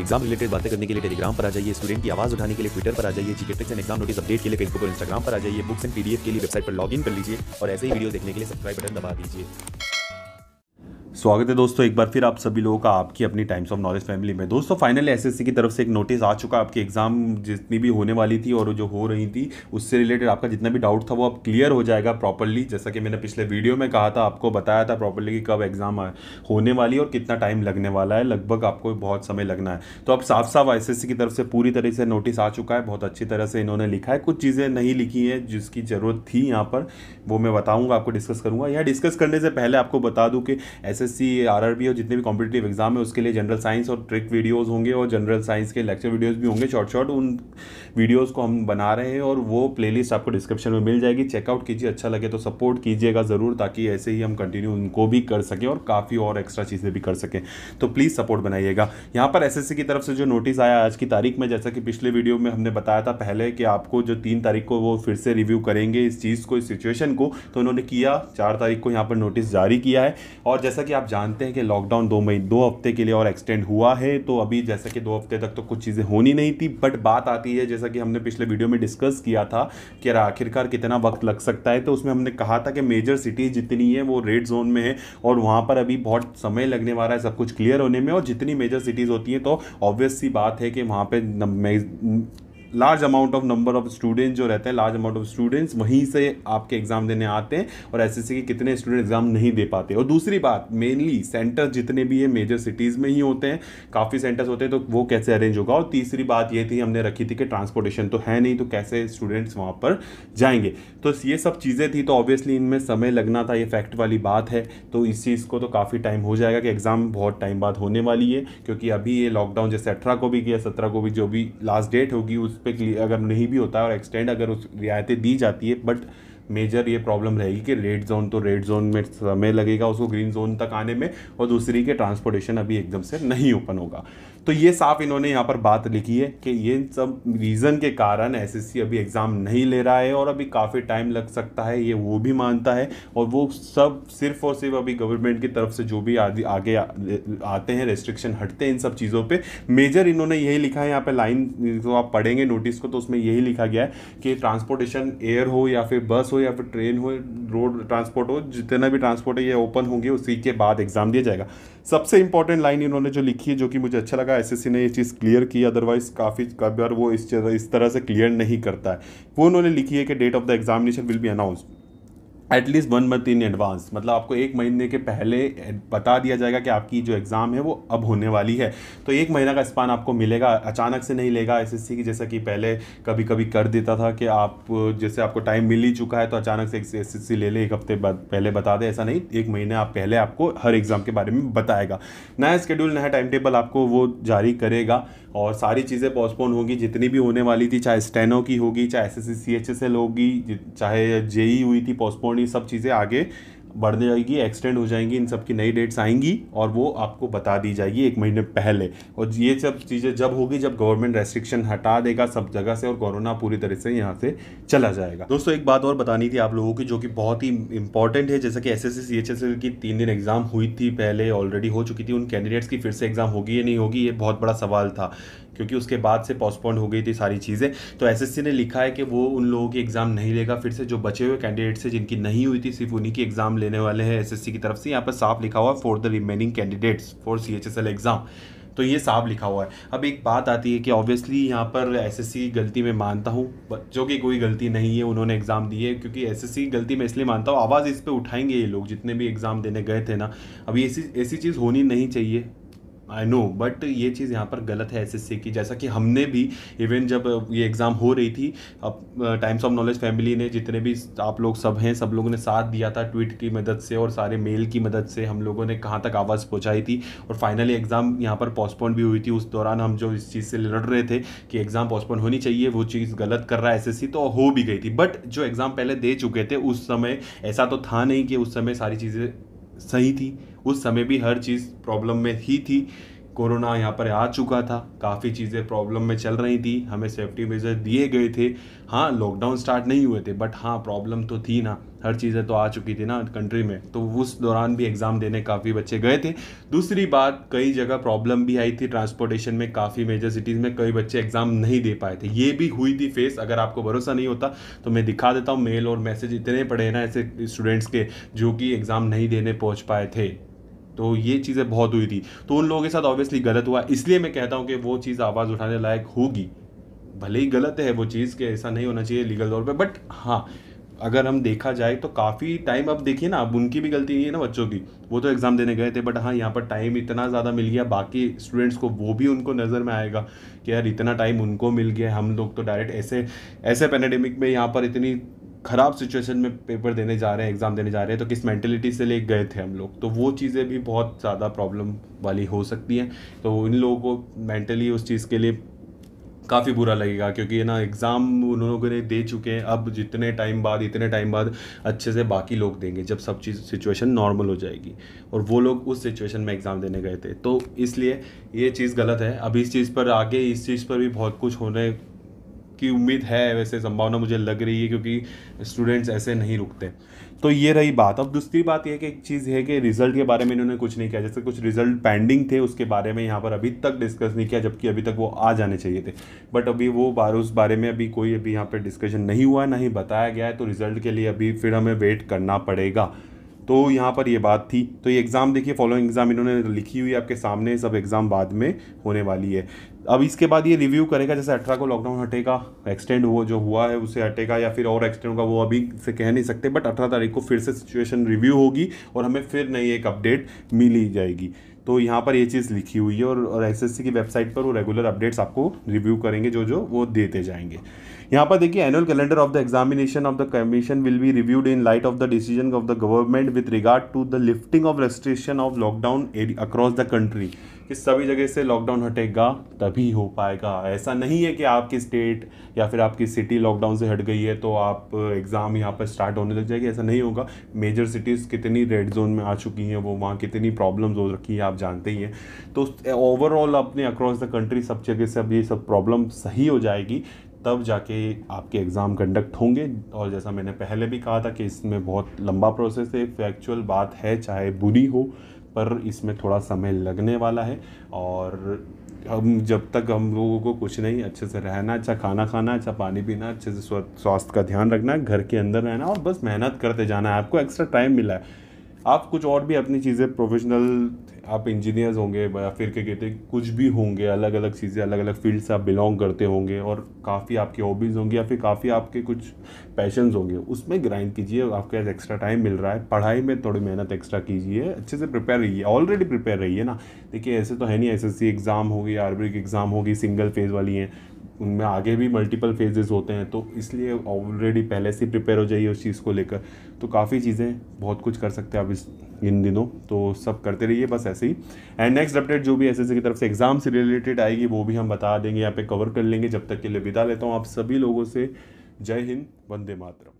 exam related बातें करने के लिए टेलीग्राम पर आ जाइए स्टूडेंट की आवाज उठाने के लिए ट्विटर पर आ जाइए जीकेटेक्स एंड एग्जाम नोटिस अपडेट के लिए फेसबुक और इंस्टाग्राम पर आ जाइए बुक्स एंड पीडीएफ के लिए वेबसाइट पर लॉग इन कर लीजिए और ऐसे ही वीडियो देखने के लिए सब्सक्राइब बटन दबा दीजिए स्वागत है दोस्तों एक बार फिर आप सभी लोगों का आपकी अपनी टाइम्स ऑफ नॉलेज फैमिली में दोस्तों फाइनल एसएससी की तरफ से एक नोटिस आ चुका है आपकी एग्ज़ाम जितनी भी होने वाली थी और जो हो रही थी उससे रिलेटेड आपका जितना भी डाउट था वो अब क्लियर हो जाएगा प्रॉपरली जैसा कि मैंने पिछले वीडियो में कहा था आपको बताया था प्रॉपरली कि कब एग्ज़ाम होने वाली है और कितना टाइम लगने वाला है लगभग आपको बहुत समय लगना है तो अब साफ साफ एस की तरफ से पूरी तरह से नोटिस आ चुका है बहुत अच्छी तरह से इन्होंने लिखा है कुछ चीज़ें नहीं लिखी हैं जिसकी ज़रूरत थी यहाँ पर वो मैं बताऊँगा आपको डिस्कस करूँगा या डिस्कस करने से पहले आपको बता दूँ कि एस एसएससी आरआरबी और जितने भी कॉम्पिटेटिव एग्जाम है उसके लिए जनरल साइंस और ट्रिक वीडियोस होंगे और जनरल साइंस के लेक्चर वीडियोस भी होंगे शॉर्ट शॉर्ट उन वीडियोस को हम बना रहे हैं और वो प्लेलिस्ट आपको डिस्क्रिप्शन में मिल जाएगी चेकआउट कीजिए अच्छा लगे तो सपोर्ट कीजिएगा ज़रूर ताकि ऐसे ही हम कंटिन्यू उनको भी कर सकें और काफ़ी और एक्स्ट्रा चीज़ें भी कर सकें तो प्लीज़ सपोर्ट बनाइएगा यहाँ पर एस की तरफ से जो नोटिस आया आज की तारीख में जैसा कि पिछले वीडियो में हमने बताया था पहले कि आपको जो तीन तारीख को वो फिर से रिव्यू करेंगे इस चीज़ को इस सिचुएशन को तो उन्होंने किया चार तारीख को यहाँ पर नोटिस जारी किया है और जैसा कि आप जानते हैं कि लॉकडाउन दो मई दो हफ्ते के लिए और एक्सटेंड हुआ है तो अभी जैसे कि दो हफ्ते तक तो कुछ चीज़ें होनी नहीं थी बट बात आती है जैसा कि हमने पिछले वीडियो में डिस्कस किया था कि आखिरकार कितना वक्त लग सकता है तो उसमें हमने कहा था कि मेजर सिटीज़ जितनी है वो रेड जोन में है और वहाँ पर अभी बहुत समय लगने वाला है सब कुछ क्लियर होने में और जितनी मेजर सिटीज़ होती हैं तो ऑब्वियस सी बात है कि वहाँ पर large amount of number of student जो रहता है लार्ज अमाउंट ऑफ स्टूडेंट्स वहीं से आपके एग्ज़ाम देने आते हैं और एस एस के कितने स्टूडेंट एग्ज़ाम नहीं दे पाते और दूसरी बात मेनली सेंटर्स जितने भी है मेजर सिटीज़ में ही होते हैं काफ़ी सेंटर्स होते हैं तो वो कैसे अरेंज होगा और तीसरी बात ये थी हमने रखी थी कि ट्रांसपोर्टेशन तो है नहीं तो कैसे स्टूडेंट्स वहाँ पर जाएंगे तो ये सब चीज़ें थी तो ऑब्वियसली इनमें समय लगना था ये फैक्ट वाली बात है तो इस चीज़ को तो काफ़ी टाइम हो जाएगा कि एग्ज़ाम बहुत टाइम बाद होने वाली है क्योंकि अभी ये लॉकडाउन जैसे अठारह को भी किया सत्रह को भी जो भी लास्ट डेट होगी उस पे अगर नहीं भी होता और एक्सटेंड अगर उस रियायतें दी जाती है बट मेजर ये प्रॉब्लम रहेगी कि रेड जोन तो रेड जोन में समय लगेगा उसको ग्रीन जोन तक आने में और दूसरी के ट्रांसपोर्टेशन अभी एकदम से नहीं ओपन होगा तो ये साफ इन्होंने यहाँ पर बात लिखी है कि ये सब रीज़न के कारण एसएससी अभी एग्ज़ाम नहीं ले रहा है और अभी काफ़ी टाइम लग सकता है ये वो भी मानता है और वो सब सिर्फ और सिर्फ अभी गवर्नमेंट की तरफ से जो भी आदि आगे आते हैं रेस्ट्रिक्शन हटते हैं इन सब चीज़ों पर मेजर इन्होंने यही लिखा है यहाँ पर लाइन जो आप पढ़ेंगे नोटिस को तो उसमें यही लिखा गया है कि ट्रांसपोर्टेशन एयर हो या फिर बस हो या फिर ट्रेन हो रोड ट्रांसपोर्ट हो जितना भी ट्रांसपोर्ट है ये ओपन होंगे उसी के बाद एग्ज़ाम दिया जाएगा सबसे इंपॉर्टेंट लाइन इन्होंने जो लिखी है जो कि मुझे अच्छा लगा आईसीसी ने ये चीज़ क्लियर की अदरवाइज काफ़ी कभी वो इस तरह से क्लियर नहीं करता है वो उन्होंने लिखी है कि date of the examination will be announced at least one month in advance मतलब आपको एक महीने के पहले बता दिया जाएगा कि आपकी जो एग्ज़ाम है वो अब होने वाली है तो एक महीना का स्पान आपको मिलेगा अचानक से नहीं लेगा एस की जैसा कि पहले कभी कभी कर देता था कि आप जैसे आपको टाइम मिल ही चुका है तो अचानक से एस एस ले लें एक हफ्ते बाद पहले बता दें ऐसा नहीं एक महीने आप पहले आपको हर एग्ज़ाम के बारे में बताएगा नया स्केड्यूल नया टाइम टेबल आपको वो जारी करेगा और सारी चीज़ें पोस्टपोन होगी जितनी भी होने वाली थी चाहे स्टेनो की होगी चाहे S S C C H S L होगी चाहे जेई e हुई थी पोस्टपोन ये सब चीज़ें आगे बढ़ जाएगी एक्सटेंड हो जाएंगी इन सब की नई डेट्स आएंगी और वो आपको बता दी जाएगी एक महीने पहले और ये सब चीज़ें जब होगी जब गवर्नमेंट रेस्ट्रिक्शन हटा देगा सब जगह से और कोरोना पूरी तरह से यहाँ से चला जाएगा दोस्तों एक बात और बतानी थी आप लोगों की जो कि बहुत ही इंपॉर्टेंट है जैसा कि एस एस की तीन दिन एग्ज़ाम हुई थी पहले ऑलरेडी हो चुकी थी उन कैंडिडेट्स की फिर से एग्ज़ाम होगी या नहीं होगी ये बहुत बड़ा सवाल था क्योंकि उसके बाद से पोस्टपोन्ड हो गई थी सारी चीज़ें तो एसएससी ने लिखा है कि वो उन लोगों की एग्ज़ाम नहीं लेगा फिर से जो बचे हुए कैंडिडेट्स हैं जिनकी नहीं हुई थी सिर्फ उन्हीं की एग्ज़ाम लेने वाले हैं एसएससी की तरफ से यहाँ पर साफ लिखा हुआ है for the remaining candidates for C exam तो ये साफ लिखा हुआ है अब एक बात आती है कि ऑब्वियसली यहाँ पर एसएससी गलती में मानता हूँ बच्चों की कोई गलती नहीं है उन्होंने एग्ज़ाम दिए क्योंकि एसएससी गलती में इसलिए मानता हूँ आवाज़ इस पर उठाएंगे ये लोग जितने भी एग्ज़ाम देने गए थे ना अभी ऐसी ऐसी चीज़ होनी नहीं चाहिए आई नो बट ये चीज़ यहाँ पर गलत है एस की जैसा कि हमने भी इवन जब ये एग्ज़ाम हो रही थी अब टाइम्स ऑफ नॉलेज फैमिली ने जितने भी आप लोग सब हैं सब लोगों ने साथ दिया था ट्वीट की मदद से और सारे मेल की मदद से हम लोगों ने कहाँ तक आवाज़ पहुँचाई थी और फाइनली एग्ज़ाम यहाँ पर पोस्टपोन भी हुई थी उस दौरान हम जो इस चीज़ से लड़ रहे थे कि एग्ज़ाम पोस्टपोन होनी चाहिए वो चीज़ गलत कर रहा है एस तो हो भी गई थी बट जो एग्ज़ाम पहले दे चुके थे उस समय ऐसा तो था नहीं कि उस समय सारी चीज़ें सही थी उस समय भी हर चीज़ प्रॉब्लम में ही थी कोरोना यहाँ पर आ चुका था काफ़ी चीज़ें प्रॉब्लम में चल रही थी हमें सेफ्टी मेजर दिए गए थे हाँ लॉकडाउन स्टार्ट नहीं हुए थे बट हाँ प्रॉब्लम तो थी ना हर चीज़ें तो आ चुकी थी ना कंट्री में तो उस दौरान भी एग्ज़ाम देने काफ़ी बच्चे गए थे दूसरी बात कई जगह प्रॉब्लम भी आई थी ट्रांसपोर्टेशन में काफ़ी मेजर सिटीज़ में कई बच्चे एग्ज़ाम नहीं दे पाए थे ये भी हुई थी फेस अगर आपको भरोसा नहीं होता तो मैं दिखा देता हूँ मेल और मैसेज इतने पड़े हैं ना ऐसे स्टूडेंट्स के जो कि एग्ज़ाम नहीं देने पहुँच पाए थे तो ये चीज़ें बहुत हुई थी तो उन लोगों के साथ ऑब्वियसली गलत हुआ इसलिए मैं कहता हूँ कि वो चीज़ आवाज़ उठाने लायक होगी भले ही गलत है वो चीज़ कि ऐसा नहीं होना चाहिए लीगल तौर पर बट हाँ अगर हम देखा जाए तो काफ़ी टाइम अब देखिए ना अब उनकी भी गलती है ना बच्चों की वो तो एग्ज़ाम देने गए थे बट हाँ यहाँ पर टाइम इतना ज़्यादा मिल गया बाकी स्टूडेंट्स को वो भी उनको नज़र में आएगा कि यार इतना टाइम उनको मिल गया हम लोग तो डायरेक्ट ऐसे ऐसे पेनेडेमिक में यहाँ पर इतनी ख़राब सिचुएशन में पेपर देने जा रहे हैं एग्ज़ाम देने जा रहे हैं तो किस मैंटेलिटी से ले गए थे हम लोग तो वो चीज़ें भी बहुत ज़्यादा प्रॉब्लम वाली हो सकती हैं तो इन लोगों को मेंटली उस चीज़ के लिए काफ़ी बुरा लगेगा क्योंकि ना एग्ज़ाम उन लोगों ने दे चुके हैं अब जितने टाइम बाद इतने टाइम बाद अच्छे से बाकी लोग देंगे जब सब चीज़ सिचुएशन नॉर्मल हो जाएगी और वो लोग उस सिचुएशन में एग्ज़ाम देने गए थे तो इसलिए ये चीज़ गलत है अभी इस चीज़ पर आगे इस चीज़ पर भी बहुत कुछ होने की उम्मीद है वैसे संभावना मुझे लग रही है क्योंकि स्टूडेंट्स ऐसे नहीं रुकते तो ये रही बात अब दूसरी बात यह कि एक चीज़ है कि रिजल्ट के बारे में इन्होंने कुछ नहीं किया जैसे कुछ रिजल्ट पेंडिंग थे उसके बारे में यहाँ पर अभी तक डिस्कस नहीं किया जबकि अभी तक वो आ जाने चाहिए थे बट अभी वो बार उस बारे में अभी कोई अभी यहाँ पर डिस्कशन नहीं हुआ ना ही बताया गया है तो रिजल्ट के लिए अभी फिर हमें वेट करना पड़ेगा तो यहाँ पर ये बात थी तो ये एग्ज़ाम देखिए फॉलोइंग एग्ज़ाम इन्होंने लिखी हुई है आपके सामने सब एग्ज़ाम बाद में होने वाली है अब इसके बाद ये रिव्यू करेगा जैसे अठारह को लॉकडाउन हटेगा एक्सटेंड हुआ जो हुआ है उसे हटेगा या फिर और एक्सटेंड होगा वो अभी से कह नहीं सकते बट अठारह तारीख को फिर से सिचुएशन रिव्यू होगी और हमें फिर नई एक अपडेट मिली जाएगी तो यहाँ पर ये चीज़ लिखी हुई है और एस की वेबसाइट पर वो रेगुलर अपडेट्स आपको रिव्यू करेंगे जो जो वो देते जाएंगे यहाँ पर देखिए annual calendar of the examination of the commission will be reviewed in light of the decision of the government with regard to the lifting of restriction of lockdown across the country कि सभी जगह से lockdown हटेगा तभी हो पाएगा ऐसा नहीं है कि आपकी स्टेट या फिर आपकी सिटी लॉकडाउन से हट गई है तो आप एग्ज़ाम uh, यहाँ पर स्टार्ट होने लग जाएगी ऐसा नहीं होगा मेजर सिटीज़ कितनी रेड जोन में आ चुकी हैं वो वहाँ कितनी प्रॉब्लम्स हो रखी है आप जानते ही हैं तो ओवरऑल अपने अक्रॉस द कंट्री सब जगह से अब ये सब प्रॉब्लम सही हो जाएगी तब जाके आपके एग्ज़ाम कंडक्ट होंगे और जैसा मैंने पहले भी कहा था कि इसमें बहुत लंबा प्रोसेस है फैक्चुअल बात है चाहे बुरी हो पर इसमें थोड़ा समय लगने वाला है और हम जब तक हम लोगों को कुछ नहीं अच्छे से रहना अच्छा खाना खाना अच्छा पानी पीना अच्छे से स्वास्थ्य का ध्यान रखना है घर के अंदर रहना और बस मेहनत करते जाना है आपको एक्स्ट्रा टाइम मिला है आप कुछ और भी अपनी चीज़ें प्रोफेशनल आप इंजीनियर्स होंगे या फिर क्या कहते हैं कुछ भी होंगे अलग अलग चीज़ें अलग अलग फील्ड से आप बिलोंग करते होंगे और काफ़ी आपकी हॉबीज़ होंगी या फिर काफ़ी आपके कुछ पैशंस होंगे उसमें ग्राइंड कीजिए आपके पास एक्स्ट्रा टाइम मिल रहा है पढ़ाई में थोड़ी मेहनत एक्स्ट्रा कीजिए अच्छे से प्रिपेयर रहिए ऑलरेडी प्रिपेयर रहिए ना देखिए ऐसे तो है नहीं एस एग्ज़ाम होगी आर की एग्ज़ाम होगी सिंगल फेज़ वाली हैं उनमें आगे भी मल्टीपल फेजेस होते हैं तो इसलिए ऑलरेडी पहले से प्रिपेयर हो जाइए उस चीज़ को लेकर तो काफ़ी चीज़ें बहुत कुछ कर सकते हैं आप इस इन दिनों तो सब करते रहिए बस ऐसे ही एंड नेक्स्ट अपडेट जो भी एस की तरफ से एग्ज़ाम से रिलेटेड आएगी वो भी हम बता देंगे यहाँ पे कवर कर लेंगे जब तक के लिए विदा लेता हूँ आप सभी लोगों से जय हिंद वंदे मातरम